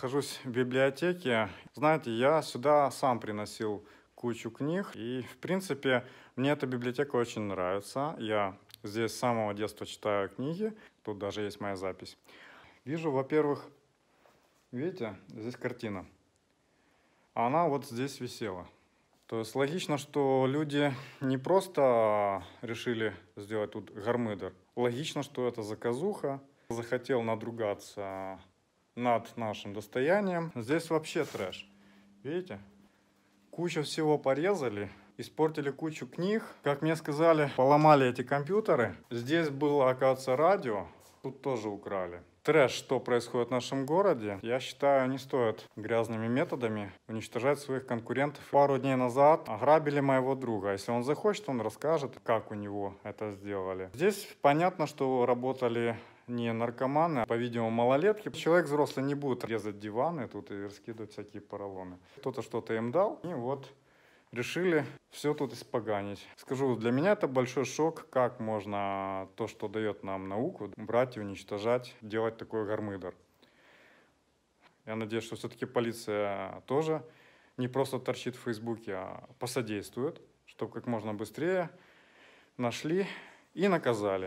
нахожусь в библиотеке. Знаете, я сюда сам приносил кучу книг, и, в принципе, мне эта библиотека очень нравится. Я здесь с самого детства читаю книги, тут даже есть моя запись. Вижу, во-первых, видите, здесь картина. Она вот здесь висела. То есть логично, что люди не просто решили сделать тут гармыдер. Логично, что это заказуха. Захотел надругаться над нашим достоянием. Здесь вообще трэш. Видите? Кучу всего порезали, испортили кучу книг. Как мне сказали, поломали эти компьютеры. Здесь было, оказывается, радио. Тут тоже украли. Трэш, что происходит в нашем городе, я считаю, не стоит грязными методами уничтожать своих конкурентов. Пару дней назад ограбили моего друга. Если он захочет, он расскажет, как у него это сделали. Здесь понятно, что работали не наркоманы, а, по-видимому, малолетки. Человек взрослый не будет резать диваны тут и раскидывать всякие поролоны. Кто-то что-то им дал, и вот решили все тут испоганить. Скажу, для меня это большой шок, как можно то, что дает нам науку, брать и уничтожать, делать такой гармыдер. Я надеюсь, что все-таки полиция тоже не просто торчит в Фейсбуке, а посодействует, чтобы как можно быстрее нашли и наказали.